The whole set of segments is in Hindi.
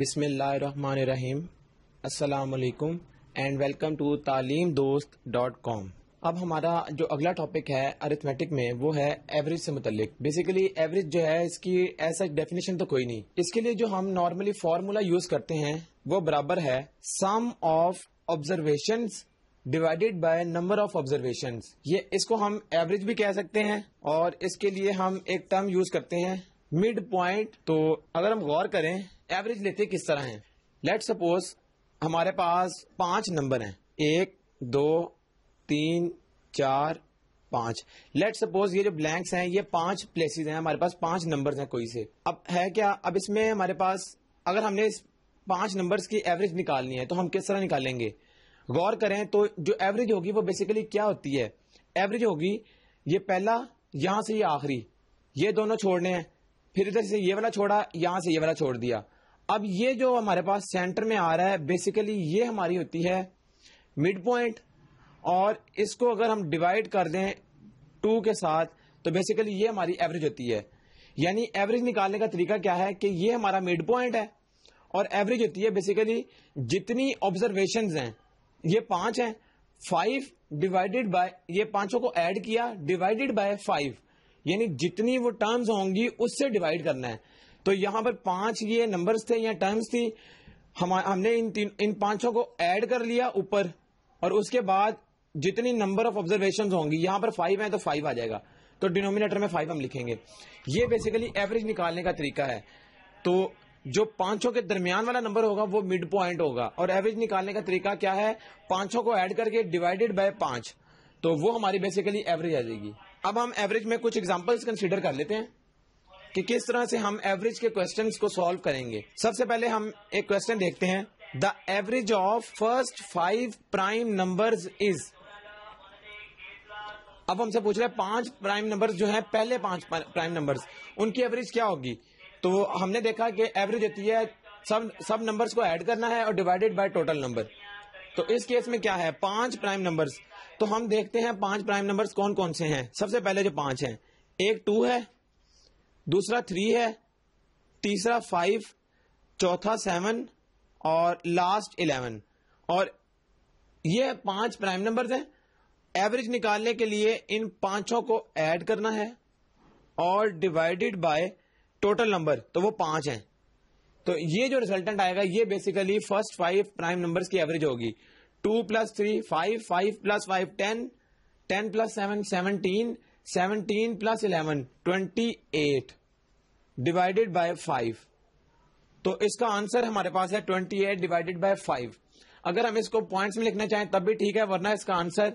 बिसमीम् असलकुम एंड वेलकम टू तालीम दोस्त डॉट कॉम अब हमारा जो अगला टॉपिक है अरिथमेटिक में वो है एवरेज से मुतलिक बेसिकली एवरेज जो है इसकी ऐसा डेफिनेशन तो कोई नहीं इसके लिए जो हम नॉर्मली फार्मूला यूज करते हैं वो बराबर है sum of observation divided by number of observation ये इसको हम एवरेज भी कह सकते हैं और इसके लिए हम एक टर्म यूज करते हैं मिड पॉइंट तो अगर हम गौर करें एवरेज लेते किस तरह हैं लेट सपोज हमारे पास पांच नंबर हैं एक दो तीन चार पांच लेट सपोज ये जो ब्लैंक्स हैं ये पांच प्लेसेस हैं हमारे पास पांच नंबर्स हैं कोई से अब है क्या अब इसमें हमारे पास अगर हमने इस पांच नंबर्स की एवरेज निकालनी है तो हम किस तरह निकालेंगे गौर करें तो जो एवरेज होगी वो बेसिकली क्या होती है एवरेज होगी ये पहला यहां से ये आखिरी ये दोनों छोड़ने हैं फिर इधर से ये वाला छोड़ा यहां से ये वाला छोड़ दिया अब ये जो हमारे पास सेंटर में आ रहा है बेसिकली ये हमारी होती है मिड पॉइंट और इसको अगर हम डिवाइड कर दें टू के साथ तो बेसिकली ये हमारी एवरेज होती है यानी एवरेज निकालने का तरीका क्या है कि ये हमारा मिड पॉइंट है और एवरेज होती है बेसिकली जितनी ऑब्जर्वेशन हैं ये पांच हैं फाइव डिवाइडेड बाय ये पांचों को ऐड किया डिवाइडेड बाय फाइव यानी जितनी वो टर्म्स होंगी उससे डिवाइड करना है तो यहां पर पांच ये नंबर्स थे या टर्म्स थी हम हमने इन तीन इन पांचों को ऐड कर लिया ऊपर और उसके बाद जितनी नंबर ऑफ ऑब्जर्वेशन होंगी यहाँ पर फाइव है तो फाइव आ जाएगा तो डिनोमिनेटर में फाइव हम लिखेंगे ये बेसिकली एवरेज निकालने का तरीका है तो जो पांचों के दरमियान वाला नंबर होगा वो मिड पॉइंट होगा और एवरेज निकालने का तरीका क्या है पांचों को ऐड करके डिवाइडेड बाय पांच तो वो हमारी बेसिकली एवरेज आ जाएगी अब हम एवरेज में कुछ एग्जांपल्स कंसीडर कर लेते हैं कि किस तरह से हम एवरेज के क्वेश्चन को सॉल्व करेंगे सबसे पहले हम एक क्वेश्चन देखते हैं the average of first five prime numbers is अब हमसे पूछ रहे हैं पांच प्राइम नंबर्स जो है पहले पांच प्राइम नंबर्स उनकी एवरेज क्या होगी तो हमने देखा कि एवरेज होती है सब सब नंबर्स को ऐड करना है और डिवाइडेड बाय टोटल नंबर तो इस केस में क्या है पांच प्राइम नंबर्स तो हम देखते हैं पांच प्राइम नंबर्स कौन कौन से हैं सबसे पहले जो पांच हैं एक टू है दूसरा थ्री है तीसरा फाइव चौथा सेवन और लास्ट इलेवन और ये पांच प्राइम नंबर्स हैं एवरेज निकालने के लिए इन पांचों को ऐड करना है और डिवाइडेड बाय टोटल नंबर तो वो पांच हैं तो ये जो रिजल्टेंट आएगा ये basically first five prime numbers की एवरेज होगी two plus three five five plus five ten ten plus seven seventeen seventeen plus eleven twenty eight divided by five तो इसका आंसर हमारे पास है twenty eight divided by five अगर हम इसको पॉइंट्स में लिखना चाहें तब भी ठीक है वरना इसका answer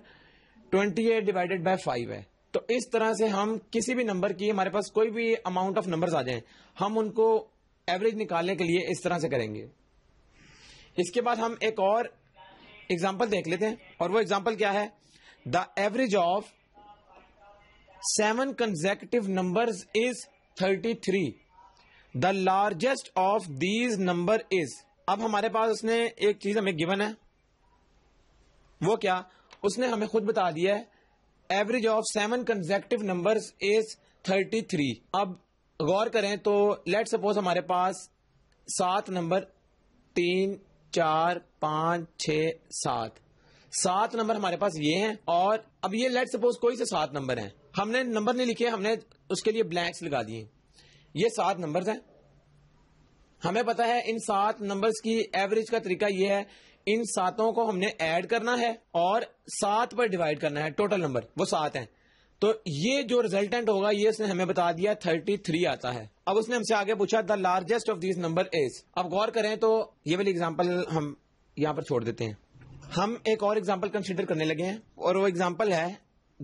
twenty eight divided by five है तो इस तरह से हम किसी भी नंबर की हमारे पास कोई भी अमाउंट ऑफ नंबर्स आ जाएं हम उनको एवरेज निकालने के लिए इस तरह से करेंगे इसके बाद हम एक और एग्जाम्पल देख लेते हैं और वो एग्जाम्पल क्या है the average of seven consecutive numbers is 33 the largest of these number is अब हमारे पास उसने एक चीज हमें गिवन है वो क्या उसने हमें खुद बता दिया है average of seven consecutive number is 33 अब गौर करें तो लेट सपोज हमारे पास सात नंबर तीन चार पांच छ सात सात नंबर हमारे पास ये हैं और अब ये लेट सपोज कोई से सात नंबर हैं हमने नंबर नहीं लिखे हमने उसके लिए ब्लैंक्स लगा दिए ये सात नंबर्स हैं हमें पता है इन सात नंबर्स की एवरेज का तरीका यह है इन सातों को हमने ऐड करना है और सात पर डिवाइड करना है टोटल नंबर वो सात हैं तो ये जो रिजल्टेंट होगा ये उसने हमें बता दिया थर्टी थ्री आता है अब उसने हमसे आगे पूछा the largest of this number is अब गौर करें तो ये वाली एग्जाम्पल हम यहां पर छोड़ देते हैं हम एक और एग्जाम्पल कंसिडर करने लगे हैं और वो एग्जाम्पल है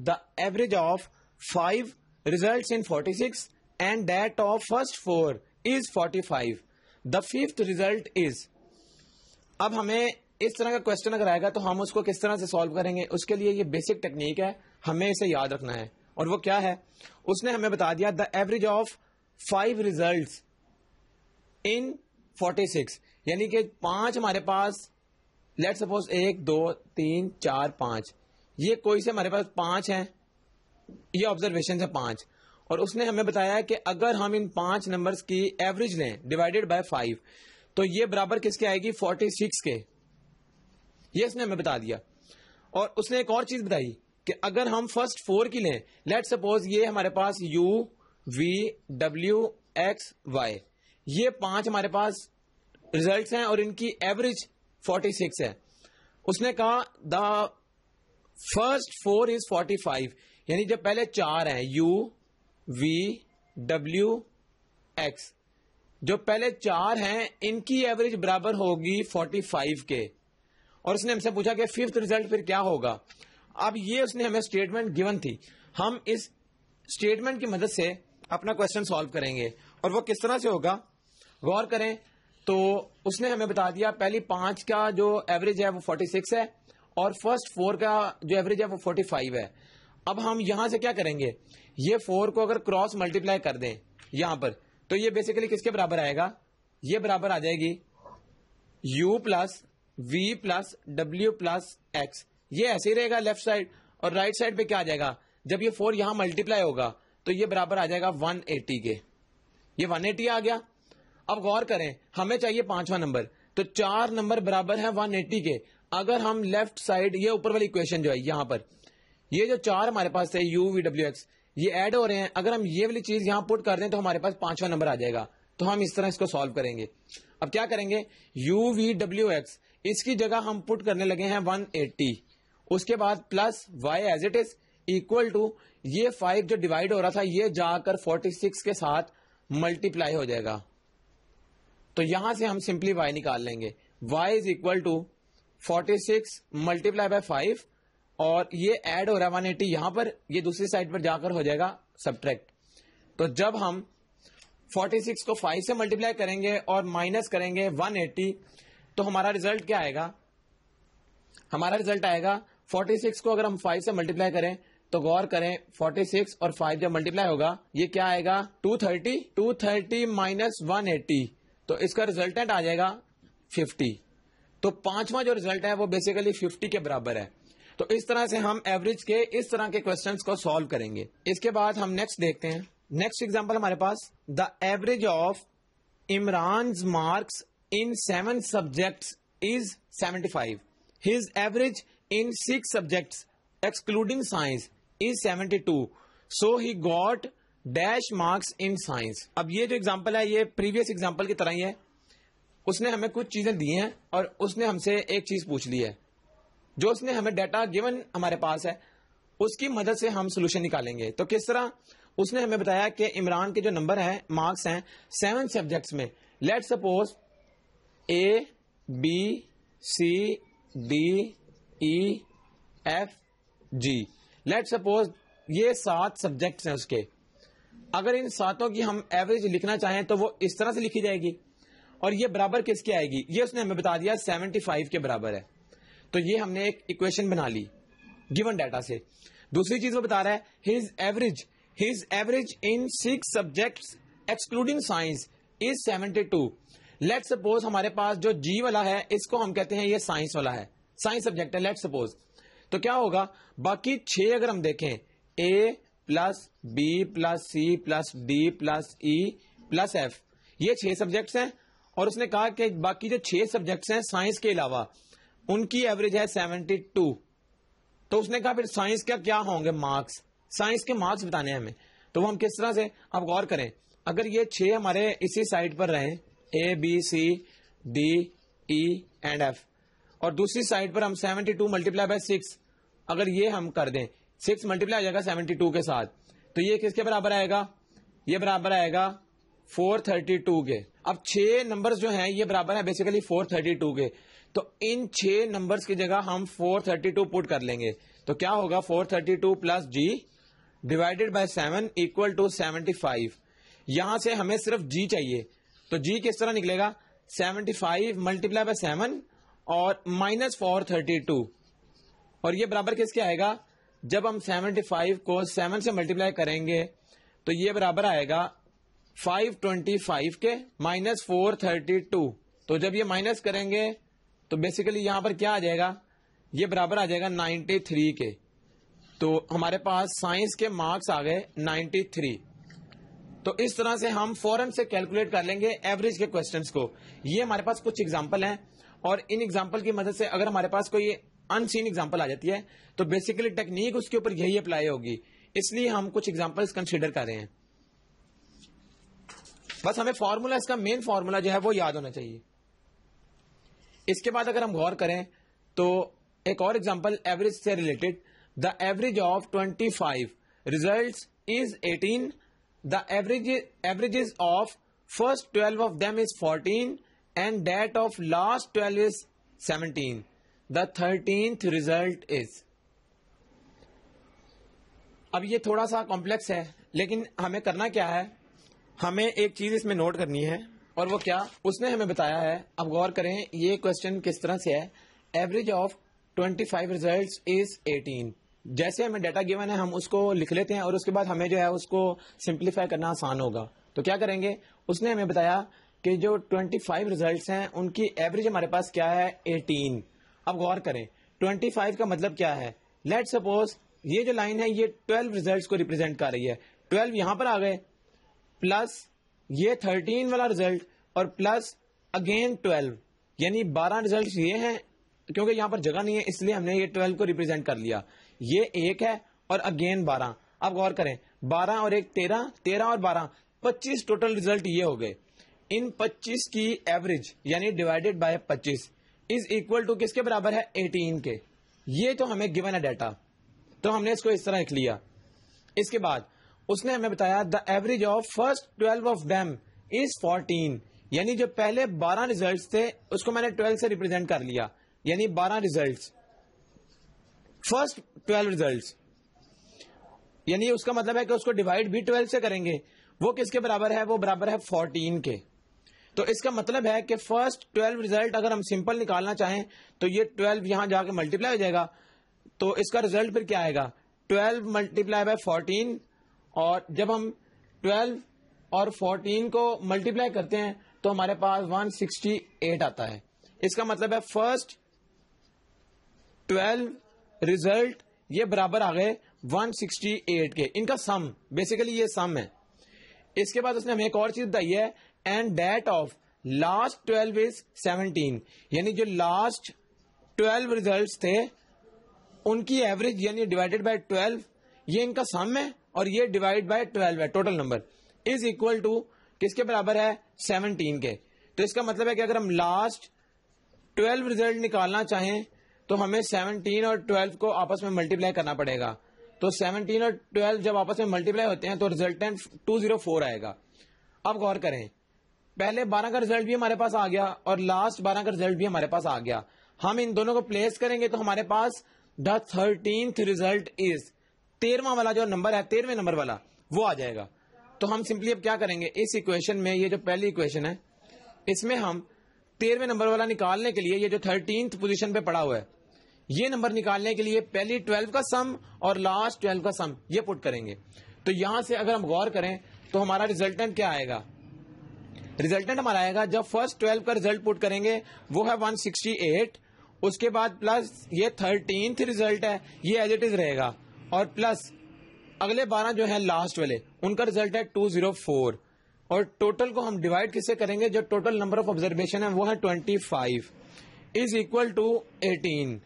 the average of in results in 46 and that of first is is 45. The fifth result is अब हमें इस तरह का क्वेश्चन अगर आएगा तो हम उसको किस तरह से सॉल्व करेंगे उसके लिए ये बेसिक टेक्निक है हमें इसे याद रखना है और वो क्या है उसने हमें बता दिया the average of five results in forty six यानी कि पांच हमारे पास लेट सपोज एक दो तीन चार पांच ये कोई से हमारे पास पांच हैं ये ऑब्जर्वेशन है पांच और उसने हमें बताया कि अगर हम इन पांच नंबर्स की एवरेज लें डिवाइडेड बाय फाइव तो ये बराबर किसके आएगी फोर्टी सिक्स के ये इसने हमें बता दिया और उसने एक और चीज बताई कि अगर हम फर्स्ट फोर की लें लेट सपोज ये हमारे पास यू वी डब्ल्यू एक्स वाई ये पांच हमारे पास रिजल्ट्स हैं और इनकी एवरेज 46 है उसने कहा the first four is forty five यानी जब पहले चार हैं यू वी डब्ल्यू एक्स जो पहले चार हैं इनकी एवरेज बराबर होगी फोर्टी फाइव के और उसने हमसे पूछा कि फिफ्थ रिजल्ट फिर क्या होगा अब ये उसने हमें स्टेटमेंट गिवन थी हम इस स्टेटमेंट की मदद से अपना क्वेश्चन सॉल्व करेंगे और वो किस तरह से होगा गौर करें तो उसने हमें बता दिया पहली पांच का जो एवरेज है वो फोर्टी सिक्स है और फर्स्ट फोर का जो एवरेज है वो फोर्टी फाइव है अब हम यहां से क्या करेंगे ये फोर को अगर क्रॉस मल्टीप्लाई कर दें यहां पर तो ये बेसिकली किसके बराबर आएगा ये बराबर आ जाएगी यू प्लस वी प्लस डब्ल्यू प्लस एक्स ये ऐसे ही रहेगा लेफ्ट साइड और राइट right साइड पे क्या आ जाएगा जब ये फोर यहां मल्टीप्लाई होगा तो ये बराबर आ जाएगा वन एटी के ये वन एटी आ गया अब गौर करें हमें चाहिए पांचवा नंबर तो चार नंबर बराबर है वन एटी के अगर हम लेफ्ट साइड ये ऊपर वाली इक्वेशन जो है यहां पर ये जो चार हमारे पास है यू वी डब्ल्यू एक्स ये एड हो रहे हैं अगर हम ये वाली चीज यहां पुट कर दें तो हमारे पास पांचवा नंबर आ जाएगा तो हम इस तरह इसको सॉल्व करेंगे अब क्या करेंगे यू वी डब्ल्यू एक्स इसकी जगह हम पुट करने लगे हैं वन एट्टी उसके बाद plus y as it is equal to ये फाइव जो डिवाइड हो रहा था ये जाकर फोर्टी सिक्स के साथ मल्टीप्लाई हो जाएगा तो यहां से हम सिंपली वाई निकाल लेंगे y is equal to forty six multiply by five और ये ऐड हो रहा है वन एटी यहां पर ये दूसरी साइड पर जाकर हो जाएगा सब्ट्रैक्ट तो जब हम 46 को 5 से मल्टीप्लाई करेंगे और माइनस करेंगे 180 तो हमारा रिजल्ट क्या आएगा हमारा रिजल्ट आएगा 46 को अगर हम 5 से मल्टीप्लाई करें तो गौर करें 46 और 5 जब मल्टीप्लाई होगा ये क्या आएगा 230 230 माइनस 180 तो इसका रिजल्टेंट आ जाएगा फिफ्टी तो पांचवा जो रिजल्ट है वो बेसिकली फिफ्टी के बराबर है तो इस तरह से हम एवरेज के इस तरह के क्वेश्चन को सॉल्व करेंगे इसके बाद हम नेक्स्ट देखते हैं नेक्स्ट एग्जाम्पल हमारे पास the average of Imran marks in seven subject is seventy five his average in six subject excluding science is seventy two so he got dash marks in science अब ये जो एग्जाम्पल है ये प्रीवियस एग्जाम्पल की तरह ही है उसने हमें कुछ चीज़ें दी हैं और उसने हमसे एक चीज़ पूछ ली है जो उसने हमें डाटा गिवन हमारे पास है उसकी मदद से हम सोल्यूशन निकालेंगे तो किस तरह उसने हमें बताया कि इमरान के जो नंबर है मार्क्स हैं सेवन सब्जेक्ट्स में let suppose a b c d e f g let suppose ये सात सब्जेक्ट्स हैं उसके अगर इन सातों की हम एवरेज लिखना चाहें तो वो इस तरह से लिखी जाएगी और ये बराबर किसके आएगी ये उसने हमें बता दिया 75 के बराबर है तो ये हमने एक इक्वेशन बना ली गिवन डाटा से दूसरी चीज वो बता रहा है his average his average in six subject excluding science is 72 let suppose हमारे पास जो जी वाला है इसको हम कहते हैं ये साइंस वाला है साइंस सब्जेक्ट है लेट सपोज तो क्या होगा बाकी छह अगर हम देखें a plus b plus c plus d plus e plus f ये छह सब्जेक्ट्स हैं और उसने कहा कि बाकी जो छह सब्जेक्ट्स हैं साइंस के अलावा उनकी एवरेज है सेवेंटी टू तो उसने कहा फिर साइंस का क्या होंगे मार्क्स साइंस के मार्क्स बताने हैं हमें तो वो हम किस तरह से आप गौर करें अगर ये छह हमारे इसी साइड पर रहे a b c d e and f और दूसरी साइड पर हम seventy two multiply by six अगर ये हम कर दें सिक्स मल्टीप्लाई आ जाएगा सेवेंटी टू के साथ तो ये किसके बराबर आएगा ये बराबर आएगा फोर थर्टी टू के अब छह नंबर्स जो हैं ये बराबर है बेसिकली फोर थर्टी टू के तो इन छह नंबर्स की जगह हम फोर थर्टी टू पुट कर लेंगे तो क्या होगा four thirty two plus g divided by seven equal to seventy five यहां से हमें सिर्फ जी चाहिए तो जी किस तरह निकलेगा seventy five multiply by seven और माइनस फोर थर्टी टू और ये बराबर किसके आएगा जब हम सेवेंटी फाइव को सेवन से मल्टीप्लाई करेंगे तो ये बराबर आएगा 525 के माइनस फोर तो जब ये माइनस करेंगे तो बेसिकली यहां पर क्या आ जाएगा ये बराबर आ जाएगा 93 के तो हमारे पास साइंस के मार्क्स आ गए 93 तो इस तरह से हम फॉरन से कैलकुलेट कर लेंगे एवरेज के क्वेश्चन को ये हमारे पास कुछ एग्जाम्पल हैं और इन एग्जाम्पल की मदद से अगर हमारे पास कोई अनसीन एग्जाम्पल आ जाती है तो बेसिकली टेक्निक उसके ऊपर यही अप्लाई होगी इसलिए हम कुछ एग्जाम्पल्स कंसिडर कर रहे हैं बस हमें फॉर्मूला इसका मेन फॉर्मूला जो है वो याद होना चाहिए इसके बाद अगर हम गौर करें तो एक और एग्जाम्पल एवरेज से related the average of twenty five result is eighteen the average average of first twelve of them is fourteen and that of last twelve is seventeen the thirteenth result is अब ये थोड़ा सा कॉम्प्लेक्स है लेकिन हमें करना क्या है हमें एक चीज इसमें नोट करनी है और वो क्या उसने हमें बताया है अब गौर करें ये क्वेश्चन किस तरह से है एवरेज ऑफ 25 रिजल्ट्स इज 18 जैसे हमें डाटा गिवन है हम उसको लिख लेते हैं और उसके बाद हमें जो है उसको सिंप्लीफाई करना आसान होगा तो क्या करेंगे उसने हमें बताया कि जो 25 रिजल्ट्स हैं उनकी एवरेज हमारे पास क्या है 18 अब गौर करें 25 का मतलब क्या है लेट सपोज ये जो लाइन है ये 12 रिजल्ट्स को रिप्रेजेंट कर रही है 12 यहां पर आ गए प्लस ये थर्टीन वाला रिजल्ट और प्लस अगेन ट्वेल्व यानी बारह रिजल्ट ये हैं क्योंकि यहां पर जगह नहीं है इसलिए हमने ये ट्वेल्व को रिप्रेजेंट कर लिया ये एक है और अगेन बारह अब गौर करें बारह और एक तेरह तेरह और बारह पच्चीस टोटल रिजल्ट ये हो गए इन पच्चीस की एवरेज यानी डिवाइडेड बाय पच्चीस इज इक्वल टू किसके बराबर है एटीन के ये तो हमें गिवन है डाटा तो हमने इसको इस तरह लिख लिया इसके बाद उसने हमें बताया the average of first twelve of them is fourteen यानी जो पहले बारह रिजल्ट थे उसको मैंने ट्वेल्व से रिप्रेजेंट कर लिया यानी बारह रिजल्ट फर्स्ट ट्वेल्व रिजल्ट यानी उसका मतलब है कि उसको डिवाइड भी ट्वेल्व से करेंगे वो किसके बराबर है वो बराबर है फोर्टीन के तो इसका मतलब है कि फर्स्ट ट्वेल्व रिजल्ट अगर हम सिंपल निकालना चाहें तो ये ट्वेल्व यहां जाके मल्टीप्लाई हो जाएगा तो इसका रिजल्ट फिर क्या आएगा ट्वेल्व मल्टीप्लाई बाय फोर्टीन और जब हम 12 और 14 को मल्टीप्लाई करते हैं तो हमारे पास 168 आता है इसका मतलब है फर्स्ट 12 रिजल्ट ये बराबर आ गए 168 के इनका सम बेसिकली ये सम है इसके बाद उसने हमें एक और चीज बताई है and that of last twelve is seventeen यानी जो लास्ट ट्वेल्व रिजल्ट थे उनकी एवरेज यानी डिवाइडेड बाय ट्वेल्व ये इनका सम है और ये डिवाइड बाय ट्वेल्व है total number is equal to किसके बराबर है सेवनटीन के तो इसका मतलब है कि अगर हम लास्ट ट्वेल्व रिजल्ट निकालना चाहें तो हमें सेवनटीन और ट्वेल्व को आपस में मल्टीप्लाई करना पड़ेगा तो सेवनटीन और ट्वेल्व जब आपस में मल्टीप्लाई होते हैं तो रिजल्टेंट टू जीरो फोर आएगा अब गौर करें पहले बारह का रिजल्ट भी हमारे पास आ गया और लास्ट बारह का रिजल्ट भी हमारे पास आ गया हम इन दोनों को प्लेस करेंगे तो हमारे पास द थर्टींथ रिजल्ट इज तेरवा वाला जो नंबर है तेरहवे नंबर वाला वो आ जाएगा तो हम सिंपली अब क्या करेंगे इस इक्वेशन में ये जो पहली इक्वेशन है इसमें हम तेरहवे नंबर वाला निकालने के लिए ये जो थर्टींथ पोजिशन पे पड़ा हुआ है ये नंबर निकालने के लिए पहली ट्वेल्व का सम और लास्ट ट्वेल्व का सम ये पुट करेंगे तो यहां से अगर हम गौर करें तो हमारा रिजल्टेंट क्या आएगा रिजल्टेंट हमारा आएगा जब फर्स्ट ट्वेल्व का रिजल्ट पुट करेंगे वो है 168 उसके बाद प्लस ये थर्टींथ रिजल्ट है ये एज इट इज रहेगा और प्लस अगले बारह जो है लास्ट वाले उनका रिजल्ट है टू जीरो फोर और टोटल को हम डिवाइड किससे करेंगे जो टोटल नंबर ऑफ ऑब्जर्वेशन है वो है twenty five is equal to eighteen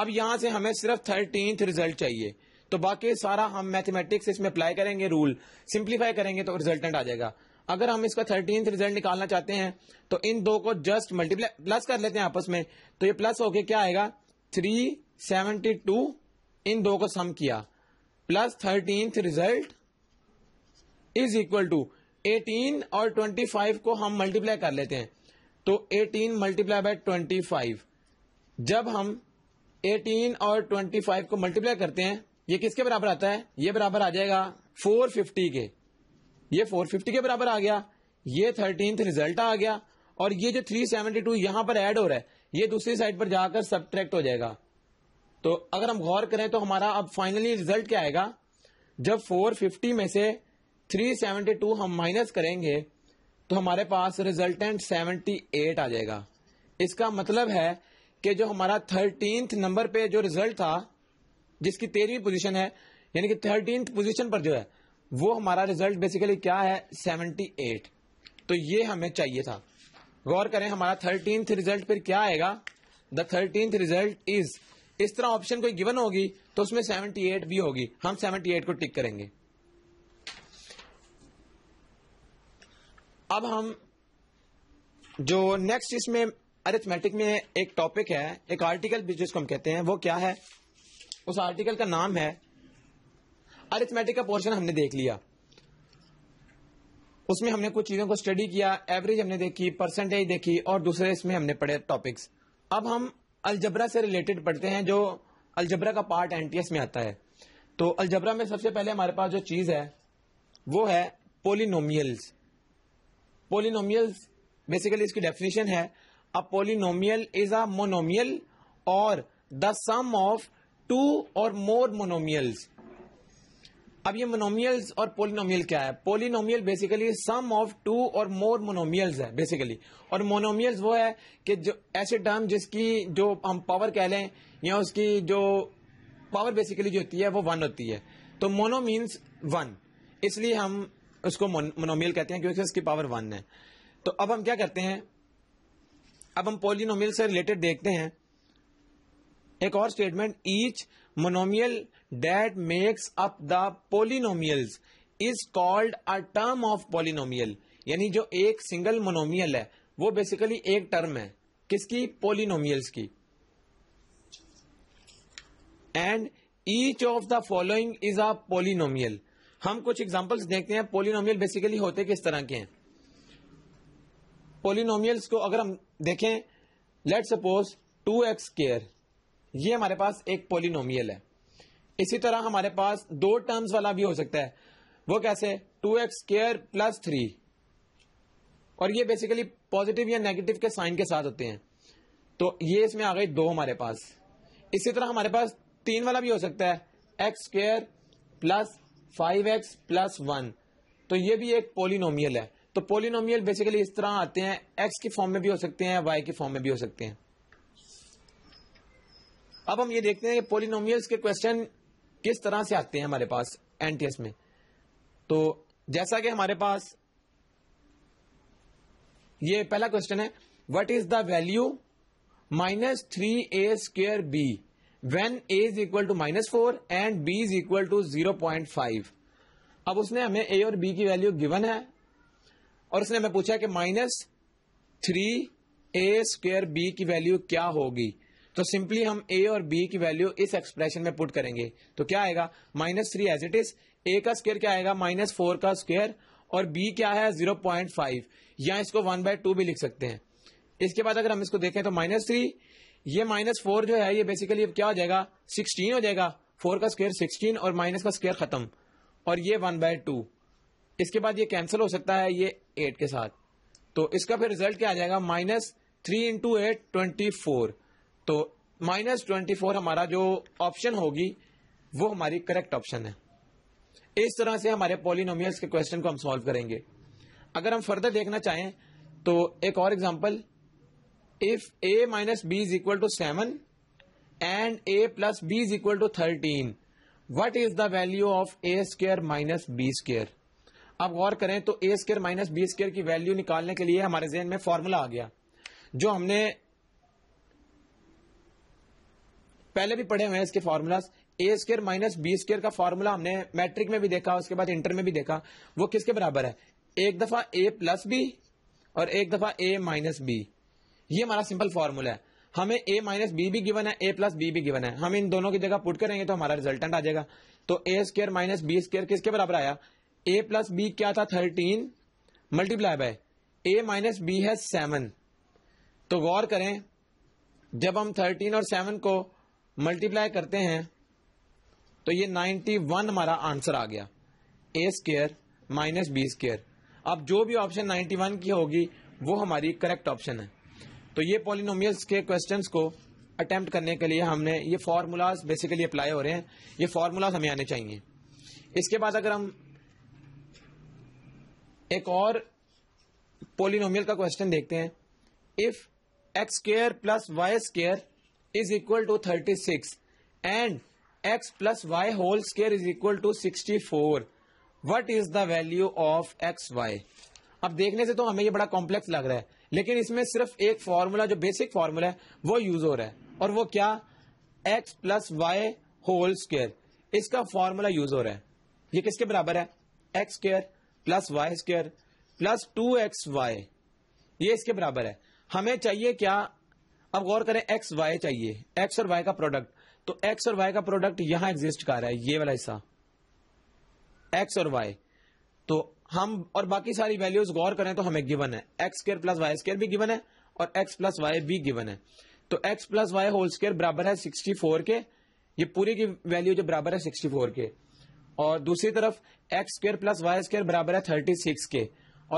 अब यहां से हमें सिर्फ थर्टीन रिजल्ट चाहिए तो बाकी सारा हम मैथमेटिक्स इसमें अप्लाई करेंगे रूल सिंप्लीफाई करेंगे तो रिजल्टेंट आ जाएगा अगर हम इसका थर्टीन रिजल्ट निकालना चाहते हैं तो इन दो को जस्ट मल्टीप्लाई प्लस कर लेते हैं आपस में तो ये प्लस होके क्या आएगा थ्री सेवेंटी टू इन दो को सम किया plus thirteen result is equal to eighteen और ट्वेंटी फाइव को हम मल्टीप्लाई कर लेते हैं तो eighteen multiply by twenty five जब हम एटीन और ट्वेंटी फाइव को मल्टीप्लाई करते हैं ये किसके बराबर आता है ये बराबर आ जाएगा फोर फिफ्टी के ये फोर फिफ्टी के बराबर आ गया ये थर्टीन रिजल्ट आ गया और ये जो थ्री सेवेंटी टू यहां पर ऐड हो रहा है ये दूसरी साइड पर जाकर सब्ट्रैक्ट हो जाएगा तो अगर हम गौर करें तो हमारा अब फाइनली रिजल्ट क्या आएगा जब 450 में से 372 हम माइनस करेंगे तो हमारे पास रिजल्टेंट 78 आ जाएगा इसका मतलब है कि जो हमारा थर्टीन नंबर पे जो रिजल्ट था जिसकी तेरहवीं पोजीशन है यानी कि थर्टीन पोजीशन पर जो है वो हमारा रिजल्ट बेसिकली क्या है 78 तो ये हमें चाहिए था गौर करें हमारा थर्टीन रिजल्ट पर क्या आएगा द थर्टीन रिजल्ट इज़ इस तरह ऑप्शन कोई गिवन होगी तो उसमें 78 भी होगी हम 78 को टिक करेंगे अब हम जो नेक्स्ट इसमें अरिथमेटिक में एक टॉपिक है एक आर्टिकल भी जिसको हम कहते हैं वो क्या है उस आर्टिकल का नाम है अरिथमेटिक का पोर्शन हमने देख लिया उसमें हमने कुछ चीज़ों को स्टडी किया एवरेज हमने देखी परसेंटेज देखी और दूसरे इसमें हमने पढ़े टॉपिक्स अब हम अलजबरा से रिलेटेड पढ़ते हैं जो अलजबरा का पार्ट एनटीएस में आता है तो अलजबरा में सबसे पहले हमारे पास जो चीज़ है वो है पोलिनोमियल्स पोलिनोमियल्स बेसिकली इसकी डेफिनेशन है a polynomial is a monomial or the sum of two or more monomials अब ये मोनोमियल्स और पोलिनोमियल क्या है polynomial basically sum of two or more monomials है बेसिकली और मोनोमियल्स वो है कि जो ऐसे टर्म जिसकी जो हम पावर कह लें या उसकी जो पावर बेसिकली जो होती है वो वन होती है तो मोनो मीन्स वन इसलिए हम उसको मोनोमियल कहते हैं क्योंकि उसकी पावर वन है तो अब हम क्या करते हैं अब हम पोलिनोमियल से रिलेटेड देखते हैं एक और statement each monomial that makes up the polynomials is called a term of polynomial यानी जो एक सिंगल मोनोमियल है वो बेसिकली एक टर्म है किसकी पोलिनोमियल्स की and each of the following is a polynomial हम कुछ एग्जांपल्स देखते हैं पोलिनोमियल बेसिकली होते किस तरह के हैं पोलिनोमियल्स को अगर हम देखें let suppose two x square ये हमारे पास एक पोलिनोमियल है इसी तरह हमारे पास दो टर्म्स वाला भी हो सकता है वो कैसे two x square plus three और ये बेसिकली पॉजिटिव या नेगेटिव के साइन के साथ होते हैं तो ये इसमें आ गई दो हमारे पास इसी तरह हमारे पास तीन वाला भी हो सकता है x square plus five x plus one तो ये भी एक पोलिनोमियल है तो पोलिनोमियल बेसिकली इस तरह आते हैं एक्स के फॉर्म में भी हो सकते हैं वाई के फॉर्म में भी हो सकते हैं अब हम ये देखते हैं कि पोलिनोमियल्स के क्वेश्चन किस तरह से आते हैं हमारे पास एनटीएस में तो जैसा कि हमारे पास ये पहला क्वेश्चन है what is the value minus three a square b when a is equal to minus four and b is equal to zero point five अब उसने हमें ए और बी की वैल्यू गिवन है और उसने हमें पूछा कि minus three a square b की वैल्यू क्या होगी तो सिंपली हम ए और बी की वैल्यू इस एक्सप्रेशन में पुट करेंगे तो क्या आएगा minus three as it is a का स्क्वेयर क्या आएगा माइनस फोर का स्क्वेयर और बी क्या है जीरो पॉइंट फाइव या इसको वन बाय टू भी लिख सकते हैं इसके बाद अगर हम इसको देखें तो माइनस थ्री ये माइनस फोर जो है ये बेसिकली अब क्या हो जाएगा सिक्सटीन हो जाएगा फोर का स्क्वेयर सिक्सटीन और माइनस का स्क्वेयर खत्म और ये वन बाय टू इसके बाद ये कैंसिल हो सकता है ये एट के साथ तो इसका फिर रिजल्ट क्या आ जाएगा minus three into eight twenty four तो माइनस ट्वेंटी फोर हमारा जो ऑप्शन होगी वो हमारी करेक्ट ऑप्शन है इस तरह से हमारे पोलिनोमियल्स के क्वेश्चन को हम सॉल्व करेंगे अगर हम फर्दर देखना चाहें तो एक और example if a minus b is equal to seven and a plus b is equal to thirteen what is the value of a square minus b square अब गौर करें तो a square minus b square की वैल्यू निकालने के लिए हमारे जहन में फॉर्मूला आ गया जो हमने पहले भी पढ़े हुए हैं इसके formulas a square minus b square का फॉर्मूला हमने मैट्रिक में भी देखा उसके बाद इंटर में भी देखा वो किसके बराबर है एक दफा ए प्लस बी और एक दफा ए माइनस बी ये हमारा सिंपल फॉर्मूला है हमें ए माइनस बी भी गिवन है ए प्लस बी भी गिवन है हम इन दोनों की जगह पुट करेंगे तो हमारा रिजल्टेंट आ जाएगा तो a square minus b square किसके बराबर आया ए प्लस बी क्या था thirteen multiply by a minus b है सेवन तो गौर करें जब हम थर्टीन और सेवन को मल्टीप्लाई करते हैं तो ये 91 हमारा आंसर आ गया a square minus b square अब जो भी ऑप्शन 91 की होगी वो हमारी करेक्ट ऑप्शन है तो ये पॉलिनोमियल्स के क्वेश्चंस को अटेम्प्ट करने के लिए हमने ये फार्मूलाज बेसिकली अप्लाई हो रहे हैं ये फार्मूलाज हमें आने चाहिए इसके बाद अगर हम एक और पोलिनोमियल का क्वेश्चन देखते हैं if x square plus y square is equal to thirty six and x plus y whole square is equal to sixty four what is the value of x y अब देखने से तो हमें ये बड़ा कॉम्प्लेक्स लग रहा है लेकिन इसमें सिर्फ एक फॉर्मूला जो बेसिक फॉर्मूला है वो यूज हो रहा है और वो क्या x plus y whole square इसका फॉर्मूला यूज हो रहा है ये किसके बराबर है x square plus y square plus two x y ये इसके बराबर है हमें चाहिए क्या अब गौर करें एक्स वाई चाहिए एक्स और वाई का प्रोडक्ट तो एक्स और वाई का प्रोडक्ट यहां एग्जिस्ट कर रहा है ये वाला हिस्सा एक्स और वाई तो हम और बाकी सारी वैल्यूज गौर करें तो हमें गिवन है x square plus y square भी गिवन है और एक्स प्लस वाई भी गिवन है तो x plus y whole square बराबर है सिक्सटी फोर के ये पूरी की वैल्यू जो बराबर है सिक्सटी फोर के और दूसरी तरफ x square plus y square बराबर है थर्टी सिक्स के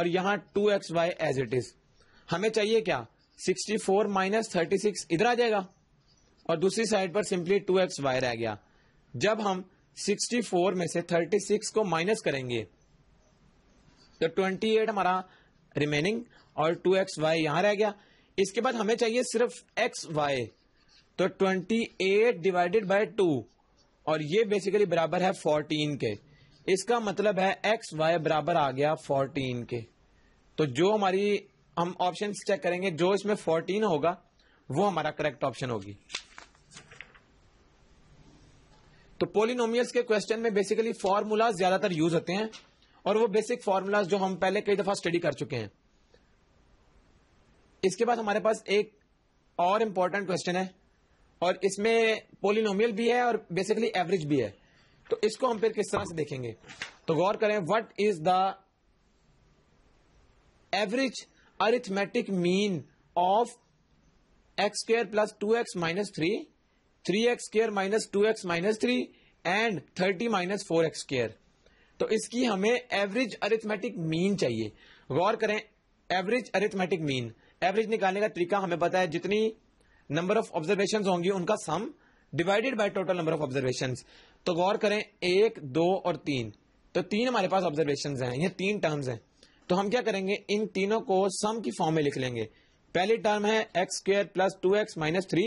और यहां two x y as it is हमें चाहिए क्या sixty four minus thirty six इधर आ जाएगा और दूसरी साइड पर सिंपली टू एक्स वाई रह गया जब हम सिक्सटी फोर में से थर्टी सिक्स को माइनस करेंगे तो ट्वेंटी एट हमारा रिमेनिंग और टू एक्स वाई यहां रह गया इसके बाद हमें चाहिए सिर्फ एक्स वाई तो twenty eight divided by two और ये बेसिकली बराबर है फोर्टीन के इसका मतलब है एक्स वाई बराबर आ गया फोर्टीन के तो जो हमारी हम ऑप्शन चेक करेंगे जो इसमें फोर्टीन होगा वो हमारा करेक्ट ऑप्शन होगी तो पोलिनोमियल्स के क्वेश्चन में बेसिकली फॉर्मूलाज ज्यादातर यूज होते हैं और वो बेसिक फॉर्मूलाज जो हम पहले कई दफा स्टडी कर चुके हैं इसके बाद हमारे पास एक और इंपॉर्टेंट क्वेश्चन है और इसमें पोलिनोमियल भी है और बेसिकली एवरेज भी है तो इसको हम फिर किस तरह से देखेंगे तो गौर करें what is the average arithmetic mean of x square plus two x minus three three x square minus two x minus three and thirty minus four x square तो इसकी हमें एवरेज अरिथमेटिक मीन चाहिए गौर करें एवरेज अरिथमेटिक मीन एवरेज निकालने का तरीका हमें पता है जितनी नंबर ऑफ ऑब्जर्वेशन होंगी उनका sum divided by total number of observation तो गौर करें एक दो और तीन तो तीन हमारे पास ऑब्जर्वेशन हैं ये तीन टर्म्स हैं तो हम क्या करेंगे इन तीनों को सम की फॉर्म में लिख लेंगे पहली टर्म है x square plus two x minus three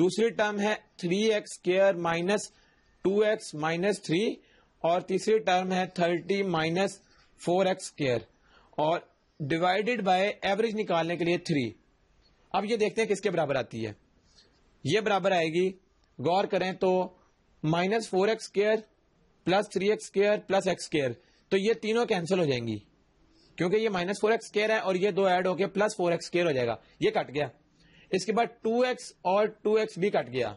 दूसरी टर्म है three x square minus two x minus three और तीसरी टर्म है thirty minus four x square और डिवाइडेड बाय एवरेज निकालने के लिए थ्री अब ये देखते हैं किसके बराबर आती है ये बराबर आएगी गौर करें तो minus four x square plus three x square plus x square तो ये तीनों कैंसिल हो जाएंगी क्योंकि ये माइनस फोर एक्स स्केयर है और ये दो एड होकर प्लस फोर एक्स स्केयर हो जाएगा ये कट गया इसके बाद टू एक्स और टू एक्स भी कट गया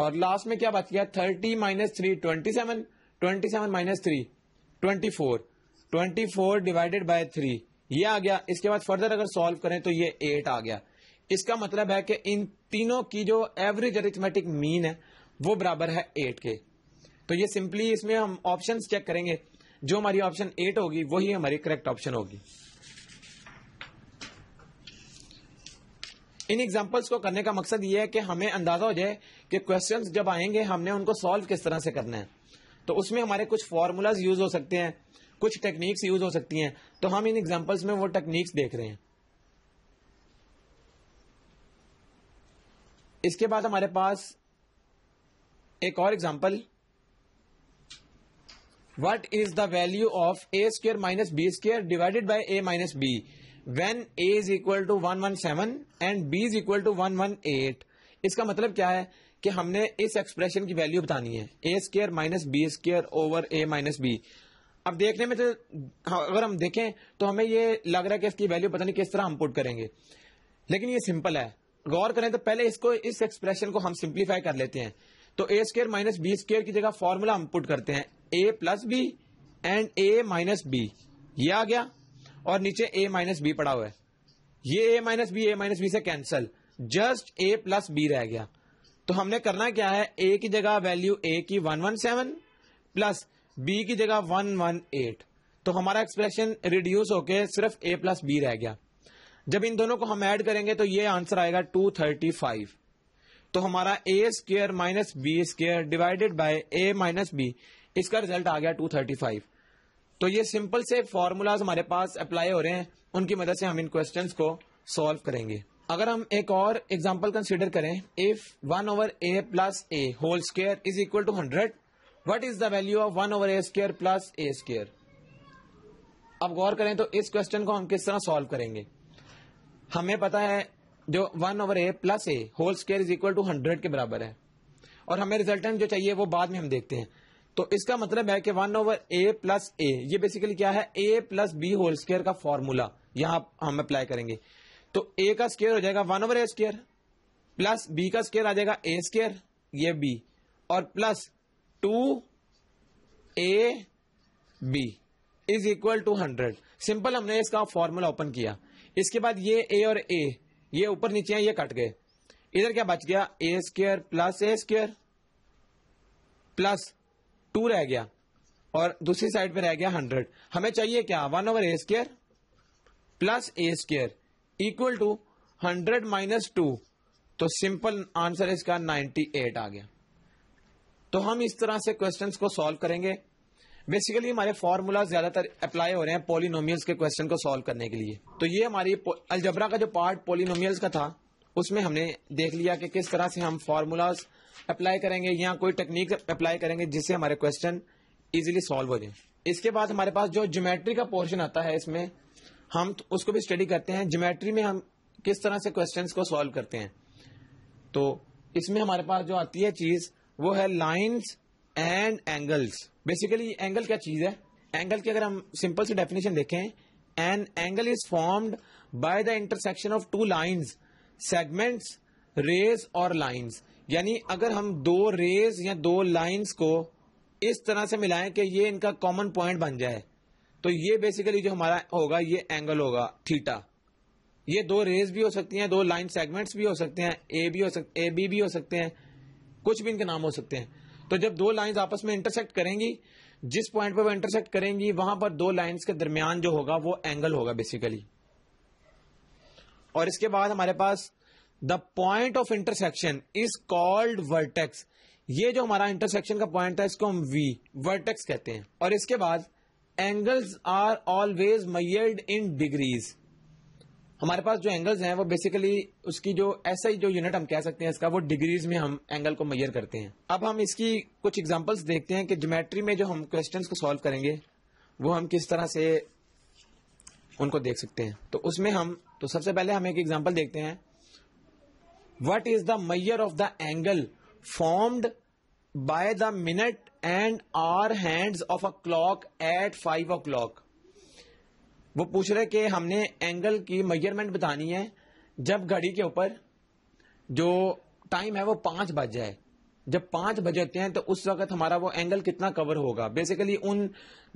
और लास्ट में क्या बच गया thirty minus three twenty seven twenty seven minus three twenty four twenty four divided by three ये आ गया इसके बाद फर्दर अगर सॉल्व करें तो ये एट आ गया इसका मतलब है कि इन तीनों की जो एवरेज अरिथमेटिक मीन है वो बराबर है एट के तो ये सिंपली इसमें हम ऑप्शन चेक करेंगे जो हमारी ऑप्शन एट होगी वही हमारी करेक्ट ऑप्शन होगी इन एग्जांपल्स को करने का मकसद यह है कि हमें अंदाजा हो जाए कि क्वेश्चंस जब आएंगे हमने उनको सॉल्व किस तरह से करना है तो उसमें हमारे कुछ फॉर्मूलाज यूज हो सकते हैं कुछ टेक्निक्स यूज हो सकती हैं तो हम इन एग्जांपल्स में वो टेक्निक्स देख रहे हैं इसके बाद हमारे पास एक और example what is the value of a square minus b square divided by a minus b when a is equal to 117 and b is equal to 118 इसका मतलब क्या है कि हमने इस एक्सप्रेशन की वैल्यू बतानी है a square minus b square over a minus b अब देखने में तो हाँ, अगर हम देखें तो हमें ये लग रहा है कि इसकी वैल्यू पता नहीं किस तरह हम पुट करेंगे लेकिन ये सिंपल है गौर करें तो पहले इसको इस एक्सप्रेशन को हम सिंप्लीफाई कर लेते हैं तो a square minus b square की जगह फॉर्मूला हम पुट करते हैं a plus b and a minus b ये आ गया और नीचे ए माइनस बी पड़ा हुआ है ये a minus b a minus b से cancel just a plus b रह गया तो हमने करना क्या है ए की जगह वैल्यू ए की one one seven plus b की जगह वन वन एट तो हमारा एक्सप्रेशन रिड्यूस होके सिर्फ ए प्लस बी रह गया जब इन दोनों को हम ऐड करेंगे तो ये आंसर आएगा टू थर्टी फाइव तो हमारा a square minus b square divided by a minus b इसका रिजल्ट आ गया 235 तो ये सिंपल से फॉर्मूलाज हमारे पास अप्लाई हो रहे हैं उनकी मदद से हम इन क्वेश्चन को सॉल्व करेंगे अगर हम एक और एग्जाम्पल कंसिडर करें if one over a plus a whole square is equal to hundred what is the value of one over a square plus a square अब गौर करें तो इस क्वेश्चन को हम किस तरह सॉल्व करेंगे हमें पता है जो one over a plus a whole square is equal to hundred के बराबर है और हमें रिजल्टेंट जो चाहिए वो बाद में हम देखते हैं तो इसका मतलब है कि one over a plus a ये बेसिकली क्या है a plus b whole square का फॉर्मूला यहां हम अप्लाई करेंगे तो ए का स्केयर हो जाएगा one over a square plus b का स्केयर आ जाएगा ए स्केयर ये बी और plus two a b is equal to hundred simple हमने इसका फॉर्मूला ओपन किया इसके बाद ये ए और ए ये ऊपर नीचे है ये कट गए इधर क्या बच गया a square plus a square plus two रह गया और दूसरी साइड पे रह गया हंड्रेड हमें चाहिए क्या one over a square plus a square equal to hundred minus two तो सिंपल आंसर इसका नाइन्टी एट आ गया तो हम इस तरह से क्वेश्चंस को सॉल्व करेंगे बेसिकली हमारे फॉर्मूला ज्यादातर अप्लाई हो रहे हैं पोलिनोमियल्स के क्वेश्चन को सॉल्व करने के लिए तो ये हमारी अलजबरा का जो पार्ट पोलिनोमियल्स का था उसमें हमने देख लिया कि किस तरह से हम फॉर्मूलाज अप्लाई करेंगे या कोई टेक्निक अप्लाई करेंगे जिससे हमारे क्वेश्चन इजिली सॉल्व हो जाए इसके बाद हमारे पास जो ज्योमेट्री का पोर्शन आता है इसमें हम तो उसको भी स्टडी करते हैं ज्योमेट्री में हम किस तरह से क्वेश्चन को सॉल्व करते हैं तो इसमें हमारे पास जो आती है चीज वो है lines and angles basically angle क्या चीज है एंगल की अगर हम सिंपल से डेफिनेशन देखें an angle is formed by the intersection of two lines segments rays और लाइन्स यानी अगर हम दो रेज या दो लाइंस को इस तरह से मिलाएं कि ये इनका कॉमन पॉइंट बन जाए तो ये बेसिकली जो हमारा होगा ये एंगल होगा थीटा ये दो रेज भी हो सकती हैं दो लाइन सेगमेंट्स भी हो सकते हैं ए भी हो सकते ए बी भी हो सकते हैं कुछ भी इनके नाम हो सकते हैं तो जब दो लाइंस आपस में इंटरसेक्ट करेंगी जिस पॉइंट पर वो इंटरसेक्ट करेंगी वहां पर दो लाइंस के दरमियान जो होगा वो एंगल होगा बेसिकली और इसके बाद हमारे पास the point of intersection is called vertex ये जो हमारा इंटरसेक्शन का पॉइंट था इसको हम वी वर्टेक्स कहते हैं और इसके बाद angles are always measured in degrees हमारे पास जो एंगल्स हैं वो बेसिकली उसकी जो ऐसा ही जो यूनिट हम कह सकते हैं इसका वो डिग्रीज में हम एंगल को मैयर करते हैं अब हम इसकी कुछ एग्जांपल्स देखते हैं कि ज्योमेट्री में जो हम क्वेश्चंस को सॉल्व करेंगे वो हम किस तरह से उनको देख सकते हैं तो उसमें हम तो सबसे पहले हम एक एग्जांपल देखते हैं what is the measure of the angle formed by the minute and hour hands of a clock at 5 o'clock वो पूछ रहे कि हमने एंगल की मेजरमेंट बतानी है जब घड़ी के ऊपर जो टाइम है वो पांच बज जाए जब पांच बज हैं तो उस वक्त हमारा वो एंगल कितना कवर होगा बेसिकली उन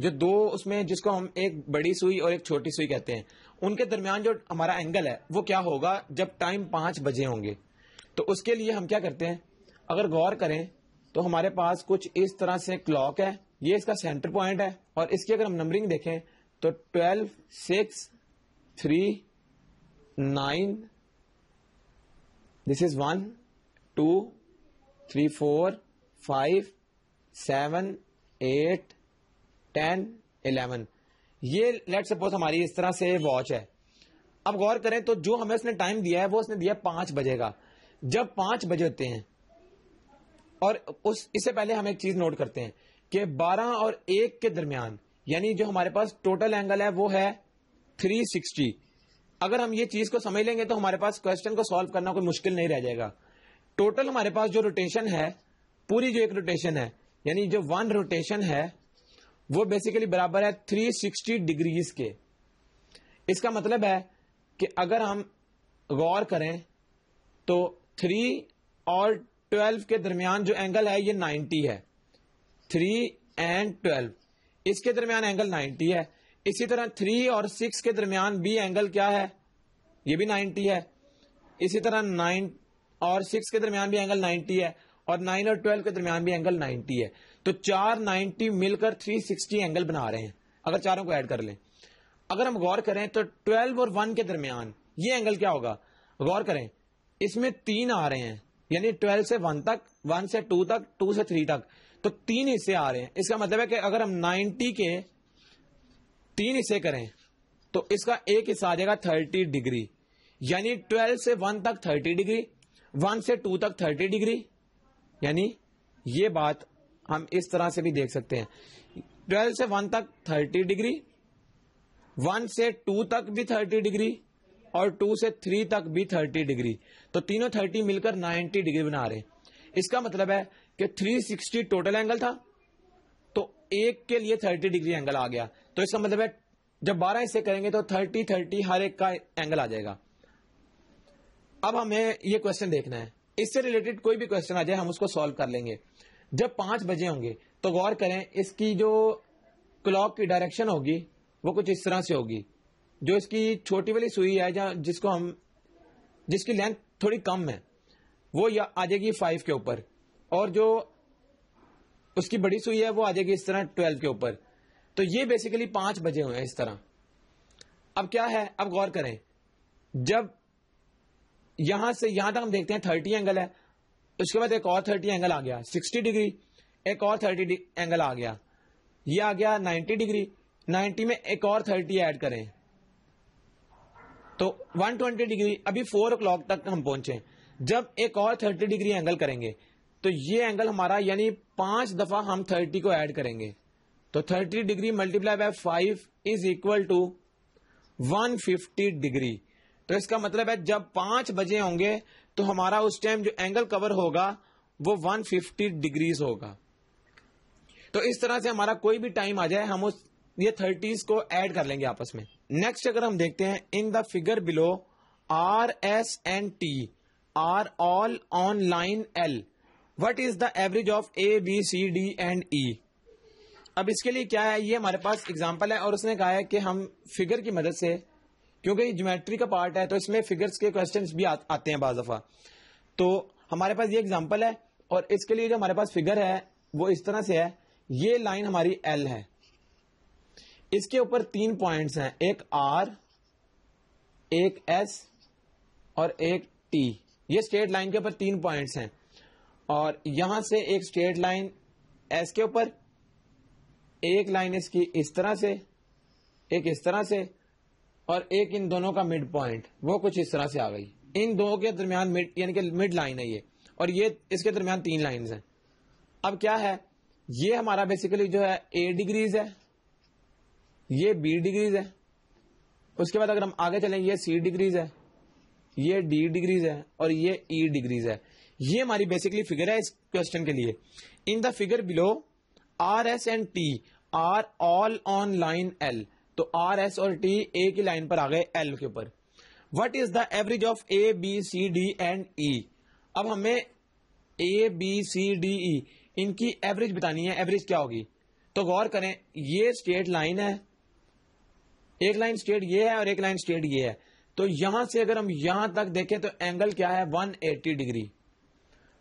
जो दो उसमें जिसको हम एक बड़ी सुई और एक छोटी सुई कहते हैं उनके दरमियान जो हमारा एंगल है वो क्या होगा जब टाइम पांच बजे होंगे तो उसके लिए हम क्या करते हैं अगर गौर करें तो हमारे पास कुछ इस तरह से क्लॉक है ये इसका सेंटर पॉइंट है और इसकी अगर हम नंबरिंग देखें तो twelve six three nine this is one two three four five seven eight ten eleven ये लेट सपोज हमारी इस तरह से वॉच है अब गौर करें तो जो हमें उसने टाइम दिया है वो उसने दिया पांच बजे का जब पांच बजे होते हैं और उस इससे पहले हम एक चीज नोट करते हैं कि बारह और एक के दरमियान यानी जो हमारे पास टोटल एंगल है वो है 360 अगर हम ये चीज को समझ लेंगे तो हमारे पास क्वेश्चन को सॉल्व करना कोई मुश्किल नहीं रह जाएगा टोटल हमारे पास जो रोटेशन है पूरी जो एक रोटेशन है यानी जो वन रोटेशन है वो बेसिकली बराबर है 360 डिग्रीज के इसका मतलब है कि अगर हम गौर करें तो थ्री और ट्वेल्व के दरमियान जो एंगल है ये नाइन्टी है थ्री एंड ट्वेल्व इसके दरमियान एंगल नाइन्टी है इसी तरह थ्री और सिक्स के दरमियान भी एंगल क्या है ये भी नाइन्टी है इसी तरह नाइन और सिक्स के दरमियान भी एंगल नाइन्टी है और नाइन और ट्वेल्व के दरमियान भी एंगल नाइन्टी है तो चार नाइन्टी मिलकर थ्री सिक्सटी एंगल बना रहे हैं अगर चारों को ऐड कर लें अगर हम गौर करें तो ट्वेल्व और वन के दरमियान ये एंगल क्या होगा गौर करें इसमें तीन आ रहे हैं यानी ट्वेल्व से वन तक वन से टू तक टू से थ्री तक तो तीन हिस्से आ रहे हैं इसका मतलब है कि अगर हम नाइन्टी के तीन हिस्से करें तो इसका एक हिस्सा आ जाएगा थर्टी डिग्री यानी ट्वेल्व से वन तक थर्टी डिग्री वन से टू तक थर्टी डिग्री यानी ये बात हम इस तरह से भी देख सकते हैं ट्वेल्व से वन तक थर्टी डिग्री वन से टू तक भी थर्टी डिग्री और टू से थ्री तक भी थर्टी डिग्री तो तीनों थर्टी मिलकर नाइन्टी डिग्री बना रहे इसका मतलब है कि थ्री सिक्सटी टोटल एंगल था तो एक के लिए थर्टी डिग्री एंगल आ गया तो इसका मतलब है जब बारह इसे करेंगे तो थर्टी थर्टी हर एक का एंगल आ जाएगा अब हमें यह क्वेश्चन देखना है इससे रिलेटेड कोई भी क्वेश्चन आ जाए हम उसको सॉल्व कर लेंगे जब पांच बजे होंगे तो गौर करें इसकी जो क्लॉक की डायरेक्शन होगी वो कुछ इस तरह से होगी जो इसकी छोटी वाली सुई है जहाँ जिसको हम जिसकी लेंथ थोड़ी कम है वो या आ जाएगी फाइव के ऊपर और जो उसकी बड़ी सुई है वो आ जाएगी इस तरह ट्वेल्व के ऊपर तो ये बेसिकली पांच बजे हुए हैं इस तरह अब क्या है अब गौर करें जब यहां से यहां तक हम देखते हैं थर्टी एंगल है उसके बाद एक और थर्टी एंगल आ गया सिक्सटी डिग्री एक और थर्टी एंगल आ गया ये आ गया नाइन्टी डिग्री नाइन्टी में एक और थर्टी ऐड करें तो 120 डिग्री अभी 4 ओ तक हम पहुंचे जब एक और 30 डिग्री एंगल करेंगे तो ये एंगल हमारा यानी पांच दफा हम 30 को ऐड करेंगे तो 30 degree multiply by five is equal to 150 degree तो इसका मतलब है जब पांच बजे होंगे तो हमारा उस टाइम जो एंगल कवर होगा वो 150 डिग्रीज होगा तो इस तरह से हमारा कोई भी टाइम आ जाए हम उस ये थर्टीज को ऐड कर लेंगे आपस में नेक्स्ट अगर हम देखते हैं in the figure below r s and t are all on line l what is the average of a b c d and e अब इसके लिए क्या है ये हमारे पास एग्जाम्पल है और उसने कहा है कि हम फिगर की मदद से क्योंकि ये ज्योमेट्री का पार्ट है तो इसमें फिगर्स के क्वेश्चन भी आ, आते हैं बाज दफा तो हमारे पास ये एग्जाम्पल है और इसके लिए जो हमारे पास फिगर है वो इस तरह से है ये लाइन हमारी एल है इसके ऊपर तीन पॉइंट्स हैं एक आर एक एस और एक टी ये स्ट्रेट लाइन के ऊपर तीन पॉइंट्स हैं और यहां से एक स्ट्रेट लाइन एस के ऊपर एक लाइन इसकी इस तरह से एक इस तरह से और एक इन दोनों का मिड पॉइंट वो कुछ इस तरह से आ गई इन दोनों के दरमियान मिड यानी कि मिड लाइन है ये और ये इसके दरमियान तीन लाइन है अब क्या है ये हमारा बेसिकली जो है ए डिग्रीज है ये बी डिग्रीज है उसके बाद अगर हम आगे चलें ये सी डिग्रीज है ये डी डिग्रीज है और ये ई e डिग्रीज है ये हमारी बेसिकली फिगर है इस क्वेश्चन के लिए in the figure below r s and t are all on line l तो आर एस और टी ए की लाइन पर आ गए एल के ऊपर what is the average of a b c d and e अब हमें ए बी सी डी ई इनकी एवरेज बतानी है एवरेज क्या होगी तो गौर करें ये स्ट्रेट लाइन है एक लाइन स्ट्रेट ये है और एक लाइन स्ट्रेट ये है तो यहां से अगर हम यहां तक देखें तो एंगल क्या है 180 डिग्री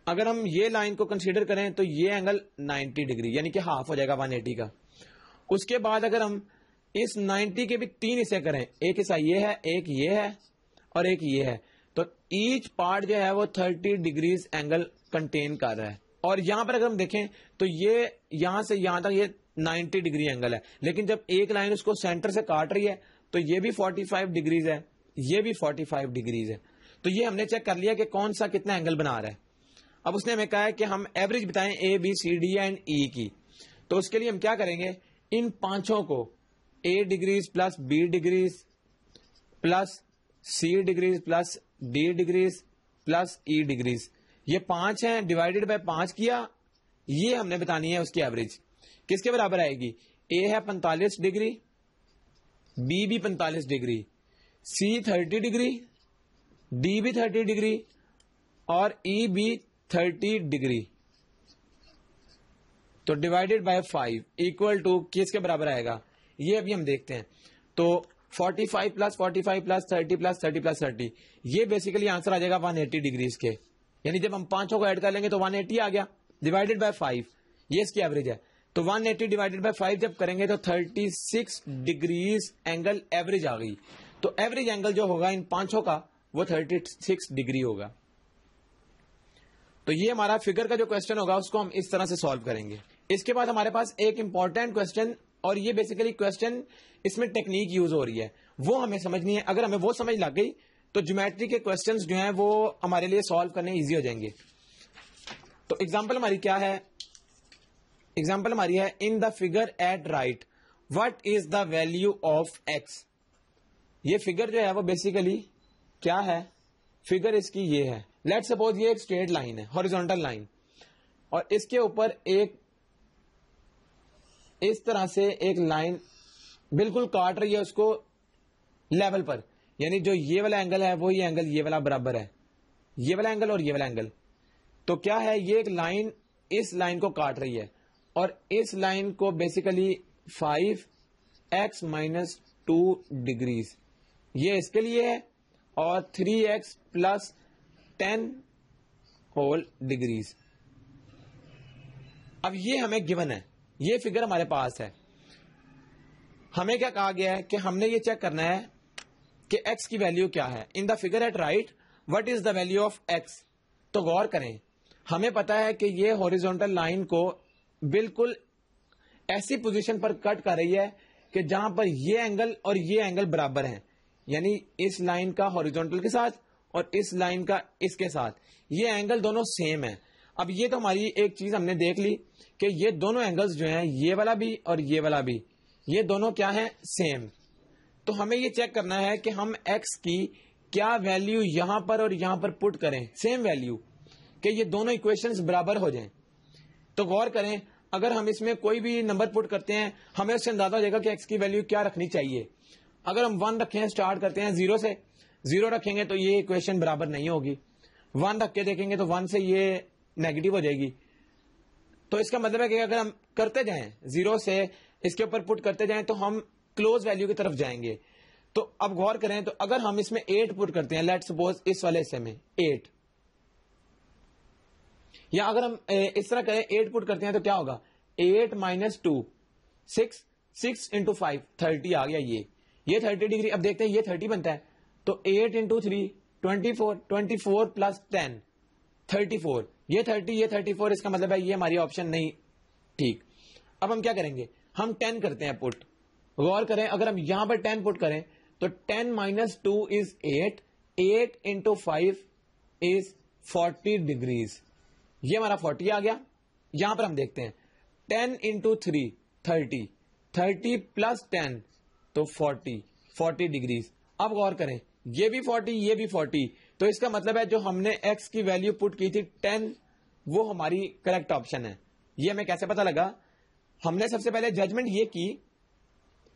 अगर हम ये लाइन को कंसीडर करें तो ये एंगल 90 डिग्री यानी कि हाफ हो जाएगा 180 का उसके बाद अगर हम इस 90 के भी तीन हिस्से करें एक हिस्सा ये है एक ये है और एक ये है तो ईच पार्ट जो है वो 30 डिग्रीज एंगल कंटेन कर रहा है और यहां पर अगर हम देखें तो ये यहां से यहां तक ये 90 डिग्री एंगल है लेकिन जब एक लाइन उसको सेंटर से काट रही है तो ये भी 45 डिग्रीज है ये भी 45 डिग्रीज है तो ये हमने चेक कर लिया कि कौन सा कितना एंगल बना रहा है अब उसने हमें कहा है कि हम एवरेज बताएं a b c d and e की तो उसके लिए हम क्या करेंगे इन पांचों को a degrees plus b degrees plus c degrees plus d degrees plus e degrees ये पांच हैं डिवाइडेड बाय पांच किया ये हमने बतानी है उसकी एवरेज किसके बराबर आएगी ए है पैंतालीस डिग्री बी भी पैंतालीस degree c thirty degree d भी थर्टी डिग्री और ई e भी थर्टी डिग्री तो divided by five equal to किसके बराबर आएगा ये अभी हम देखते हैं तो 45 plus five plus thirty plus thirty plus thirty ये बेसिकली आंसर आ जाएगा 180 एट्टी डिग्रीज के यानी जब हम पांचों को ऐड कर लेंगे तो 180 आ गया डिवाइडेड बाय फाइव ये इसकी एवरेज है तो 180 एटी डिवाइडेड बाई फाइव जब करेंगे तो 36 डिग्रीज एंगल एवरेज आ गई तो एवरेज एंगल जो होगा इन पांचों का वो 36 डिग्री होगा तो ये हमारा फिगर का जो क्वेश्चन होगा उसको हम इस तरह से सॉल्व करेंगे इसके बाद हमारे पास एक इंपॉर्टेंट क्वेश्चन और ये बेसिकली क्वेश्चन इसमें टेक्निक यूज हो रही है वो हमें समझनी है अगर हमें वो समझ लग गई तो ज्योमेट्री के क्वेश्चंस जो हैं वो हमारे लिए सॉल्व करने इजी हो जाएंगे तो एग्जांपल हमारी क्या है एग्जाम्पल हमारी है in the figure at right what is the value of x ये फिगर जो है वो बेसिकली क्या है फिगर इसकी ये है लेट सपोज ये एक स्ट्रेट लाइन है हॉरिजोंटल लाइन और इसके ऊपर एक इस तरह से एक लाइन बिल्कुल काट रही है उसको लेवल पर यानी जो ये वाला एंगल है वही एंगल ये वाला बराबर है ये वाला एंगल और ये वाला एंगल तो क्या है ये एक लाइन इस लाइन को काट रही है और इस लाइन को basically five x minus two degrees ये इसके लिए है और three x plus ten whole degrees अब ये हमें गिवन है ये फिगर हमारे पास है हमें क्या कहा गया है कि हमने ये चेक करना है कि x की वैल्यू क्या है in the figure at right what is the value of x तो गौर करें हमें पता है कि ये हॉरिजॉन्टल लाइन को बिल्कुल ऐसी पोजीशन पर कट कर रही है कि जहां पर ये एंगल और ये एंगल बराबर है यानी इस लाइन का हॉरिजॉन्टल के साथ और इस लाइन का इसके साथ ये एंगल दोनों सेम है अब ये तो हमारी एक चीज हमने देख ली कि ये दोनों एंगल्स जो हैं ये वाला भी और ये वाला भी ये दोनों क्या है सेम तो हमें ये चेक करना है कि हम एक्स की क्या वैल्यू यहां पर और यहां पर पुट करें सेम वैल्यू कि ये दोनों इक्वेशंस बराबर हो जाएं तो गौर करें अगर हम इसमें कोई भी नंबर पुट करते हैं हमें उससे अंदाजा हो जाएगा कि एक्स की वैल्यू क्या रखनी चाहिए अगर हम वन रखें स्टार्ट करते हैं जीरो से जीरो रखेंगे तो ये इक्वेशन बराबर नहीं होगी वन रख के देखेंगे तो वन से ये नेगेटिव हो जाएगी तो इसका मतलब है कि अगर हम करते जाएं जीरो से इसके ऊपर पुट करते जाएं तो हम क्लोज वैल्यू की तरफ जाएंगे तो अब गौर करें तो अगर हम इसमें एट पुट करते हैं लेट सपोज इस वाले हिस्से में एट या अगर हम इस तरह करें एट पुट करते हैं तो क्या होगा eight minus two six six into five thirty आ गया ये ये थर्टी डिग्री अब देखते हैं ये थर्टी बनता है तो eight into three twenty four twenty four plus ten thirty four ये थर्टी ये थर्टी फोर इसका मतलब है ये हमारी ऑप्शन नहीं ठीक अब हम क्या करेंगे हम टेन करते हैं पुट गौर करें अगर हम यहां पर टेन पुट करें तो ten minus two is eight eight into five is forty degrees ये हमारा फोर्टी आ गया यहां पर हम देखते हैं ten into three thirty thirty plus ten तो फोर्टी फोर्टी डिग्रीज अब गौर करें ये भी फोर्टी ये भी फोर्टी तो इसका मतलब है जो हमने एक्स की वैल्यू पुट की थी टेन वो हमारी करेक्ट ऑप्शन है ये हमें कैसे पता लगा हमने सबसे पहले जजमेंट ये की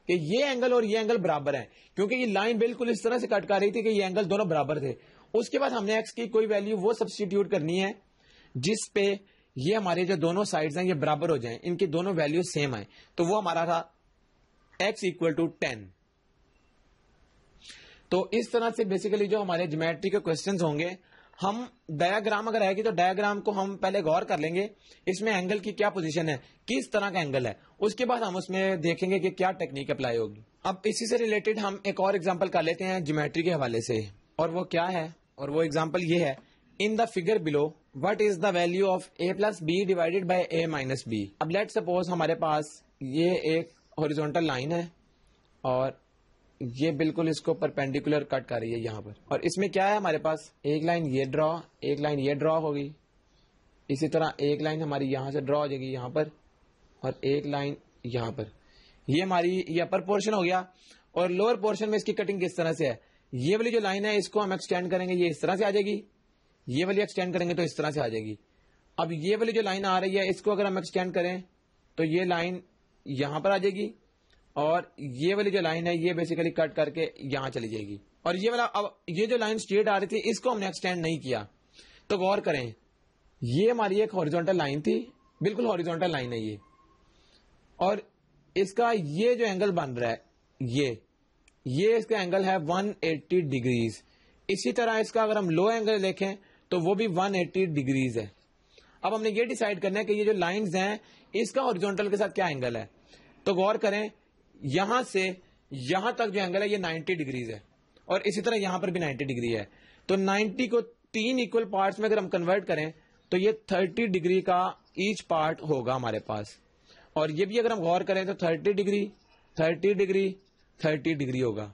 कि ये एंगल और ये एंगल बराबर है क्योंकि ये लाइन बिल्कुल इस तरह से कट कर रही थी कि ये एंगल दोनों बराबर थे उसके बाद हमने एक्स की कोई वैल्यू वो सब्सटीट्यूट करनी है जिस पे ये हमारे जो दोनों साइड्स हैं ये बराबर हो जाएं इनकी दोनों वैल्यू सेम आए तो वो हमारा था x इक्वल टू टेन तो इस तरह से बेसिकली जो हमारे ज्योमेट्री के क्वेश्चन होंगे हम डायाग्राम अगर आएगी तो डायाग्राम को हम पहले गौर कर लेंगे इसमें एंगल की क्या पोजीशन है किस तरह का एंगल है उसके बाद हम उसमें देखेंगे कि क्या टेक्निक अप्लाई होगी अब इसी से रिलेटेड हम एक और एग्जाम्पल कर लेते हैं ज्योमेट्री के हवाले से और वो क्या है और वो एग्जाम्पल ये है in the figure below what is the value of a plus b divided by a minus b अब लेट सपोज हमारे पास ये एक horizontal लाइन है और ये बिल्कुल इसको परपेंडिकुलर कट कर रही है यहां पर और इसमें क्या है हमारे पास एक लाइन ये ड्रॉ एक लाइन ये ड्रॉ होगी इसी तरह एक लाइन हमारी यहाँ से ड्रॉ हो जाएगी यहाँ पर और एक लाइन यहाँ पर ये हमारी ये अपर पोर्शन हो गया और लोअर पोर्शन में इसकी कटिंग किस तरह से है ये वाली जो लाइन है इसको हम एक्सटेंड करेंगे ये इस तरह से आ जाएगी ये वाली एक्सटेंड करेंगे तो इस तरह से आ जाएगी अब ये वाली जो लाइन आ रही है इसको अगर हम एक्सटेंड करें तो ये लाइन यहां पर आ जाएगी और ये वाली जो लाइन है ये बेसिकली कट करके यहां चली जाएगी और ये वाला अब ये जो लाइन स्ट्रेट आ रही थी इसको हमने एक्सटेंड नहीं किया तो गौर करें ये हमारी एक हॉरिजॉन्टल लाइन थी बिल्कुल हॉरिजॉन्टल लाइन है ये और इसका ये जो एंगल बन रहा है ये ये इसका एंगल है 180 डिग्रीज इसी तरह इसका अगर हम लो एंगल देखें तो वो भी 180 डिग्रीज है अब हमने ये डिसाइड करना है कि ये जो लाइंस हैं इसका ओरिजोनटल के साथ क्या एंगल है तो गौर करें यहां से यहां तक जो एंगल है ये 90 डिग्रीज है और इसी तरह यहां पर भी 90 डिग्री है तो 90 को तीन इक्वल पार्ट में अगर हम कन्वर्ट करें तो ये 30 डिग्री का ईच पार्ट होगा हमारे पास और ये भी अगर हम गौर करें तो thirty degree thirty degree thirty degree होगा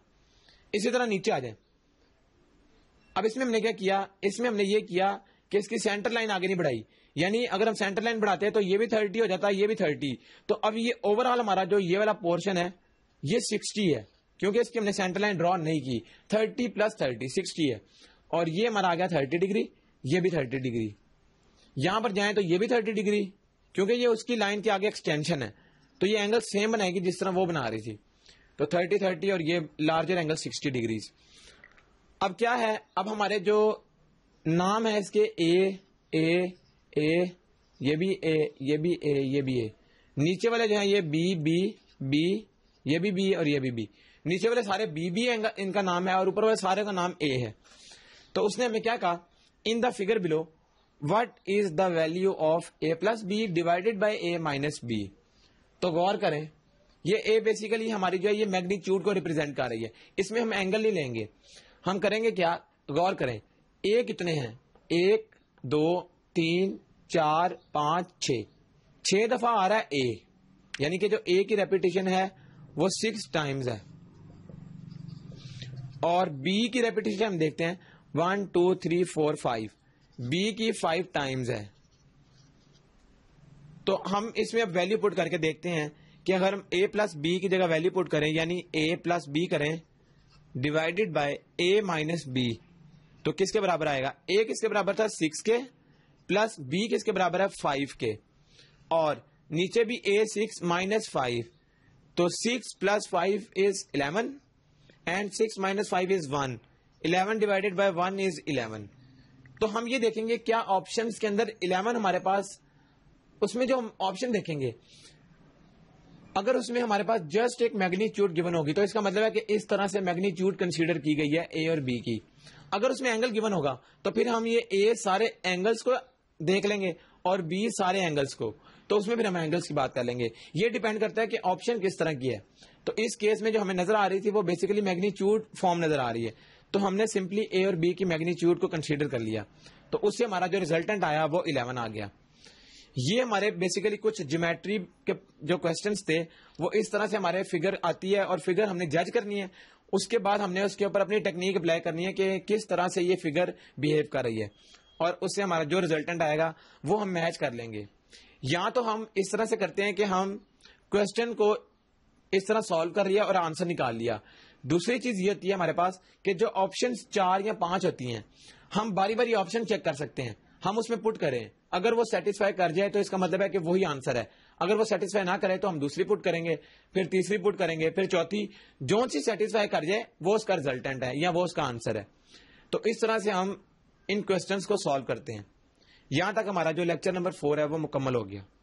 इसी तरह नीचे आ जाए अब इसमें हमने क्या किया इसमें हमने ये किया कि इसकी सेंटर लाइन आगे नहीं बढ़ाई यानी अगर हम सेंटर लाइन बढ़ाते हैं तो ये भी थर्टी हो जाता है ये भी थर्टी तो अब ये ओवरऑल हमारा जो ये वाला पोर्शन है ये सिक्सटी है क्योंकि इसकी हमने सेंटर लाइन ड्रॉ नहीं की थर्टी प्लस थर्टी सिक्सटी है और ये हमारा आ गया थर्टी डिग्री ये भी थर्टी डिग्री यहां पर जाए तो ये भी थर्टी डिग्री क्योंकि ये उसकी लाइन के आगे एक्सटेंशन है तो ये एंगल सेम बनाएगी जिस तरह वो बना रही थी तो थर्टी थर्टी और ये लार्जर एंगल सिक्सटी डिग्रीज अब क्या है अब हमारे जो नाम है इसके ए ए ए ये भी ए ये भी ए ये भी ए नीचे वाले जो है ये बी बी बी ये भी बी और ये भी बी नीचे वाले सारे बी बी इनका नाम है और ऊपर वाले सारे का नाम ए है तो उसने हमें क्या कहा in the figure below what is the value of a plus b divided by a minus b तो गौर करें ये ए बेसिकली हमारी जो है ये मैग्नीट्यूड को रिप्रेजेंट कर रही है इसमें हम एंगल नहीं लेंगे हम करेंगे क्या तो गौर करें ए कितने हैं एक दो तीन चार पांच छ छ दफ़ा आ रहा है ए यानी कि जो ए की रेपिटेशन है वो सिक्स टाइम्स है और बी की रेपिटेशन हम देखते हैं one two three four five b की फाइव टाइम्स है तो हम इसमें अब वैल्यू पुट करके देखते हैं कि अगर हम ए प्लस बी की जगह वैल्यू पुट करें यानी ए प्लस बी करें divided by a minus b तो किसके बराबर आएगा ए किसके बराबर था सिक्स के प्लस बी किसके बराबर है फाइव के और नीचे भी ए सिक्स माइनस फाइव तो six plus five is eleven and six minus five is one eleven divided by one is eleven तो हम ये देखेंगे क्या ऑप्शन के अंदर इलेवन हमारे पास उसमें जो हम ऑप्शन देखेंगे अगर उसमें हमारे पास जस्ट एक मैग्नीट्यूड गिवन होगी तो इसका मतलब है कि इस तरह से मैग्नीच्यूट कंसीडर की गई है ए और बी की अगर उसमें एंगल गिवन होगा तो फिर हम ये ए सारे एंगल्स को देख लेंगे और बी सारे एंगल्स को तो उसमें फिर हम एंगल्स की बात कर लेंगे ये डिपेंड करता है कि ऑप्शन किस तरह की है तो इस केस में जो हमें नजर आ रही थी वो बेसिकली मैग्नीच्यूट फॉर्म नजर आ रही है तो हमने सिंपली ए और बी की मैग्नीच्यूट को कंसिडर कर लिया तो उससे हमारा जो रिजल्टेंट आया वो इलेवन आ गया ये हमारे बेसिकली कुछ ज्योमेट्री के जो क्वेश्चंस थे वो इस तरह से हमारे फिगर आती है और फिगर हमने जज करनी है उसके बाद हमने उसके ऊपर अपनी टेक्निक अप्लाई करनी है कि किस तरह से ये फिगर बिहेव कर रही है और उससे हमारा जो रिजल्टेंट आएगा वो हम मैच कर लेंगे या तो हम इस तरह से करते हैं कि हम क्वेश्चन को इस तरह सॉल्व कर लिया और आंसर निकाल लिया दूसरी चीज ये होती है हमारे पास कि जो ऑप्शन चार या पांच होती हैं हम बारी बारी ऑप्शन चेक कर सकते हैं हम उसमें पुट करें अगर वो सेटिस्फाई कर जाए तो इसका मतलब है कि वही आंसर है अगर वो सेटिस्फाई ना करे तो हम दूसरी पुट करेंगे फिर तीसरी पुट करेंगे फिर चौथी जो चीज सेटिस्फाई कर जाए वो उसका रिजल्टेंट है या वो उसका आंसर है तो इस तरह से हम इन क्वेश्चन को सॉल्व करते हैं यहां तक हमारा जो लेक्चर नंबर फोर है वो मुकम्मल हो गया